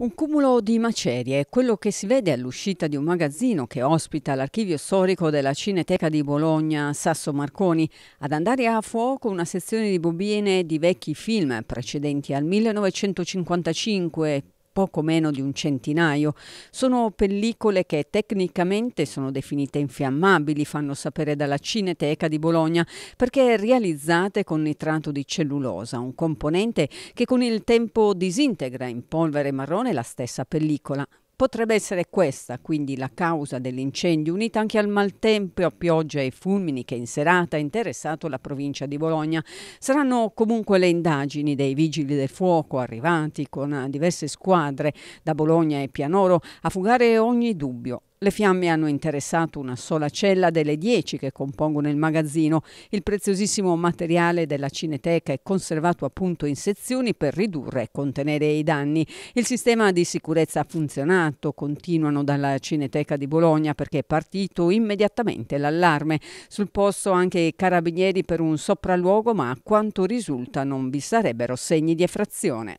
Un cumulo di macerie è quello che si vede all'uscita di un magazzino che ospita l'archivio storico della Cineteca di Bologna Sasso Marconi. Ad andare a fuoco una sezione di bobine di vecchi film precedenti al 1955, poco meno di un centinaio. Sono pellicole che tecnicamente sono definite infiammabili, fanno sapere dalla Cineteca di Bologna, perché realizzate con nitrato di cellulosa, un componente che con il tempo disintegra in polvere marrone la stessa pellicola. Potrebbe essere questa quindi la causa dell'incendio, unita anche al maltempo, a pioggia e fulmini che in serata ha interessato la provincia di Bologna. Saranno comunque le indagini dei vigili del fuoco arrivati con diverse squadre da Bologna e Pianoro a fugare ogni dubbio. Le fiamme hanno interessato una sola cella delle dieci che compongono il magazzino. Il preziosissimo materiale della Cineteca è conservato appunto in sezioni per ridurre e contenere i danni. Il sistema di sicurezza ha funzionato, continuano dalla Cineteca di Bologna perché è partito immediatamente l'allarme. Sul posto anche i carabinieri per un sopralluogo, ma a quanto risulta non vi sarebbero segni di effrazione.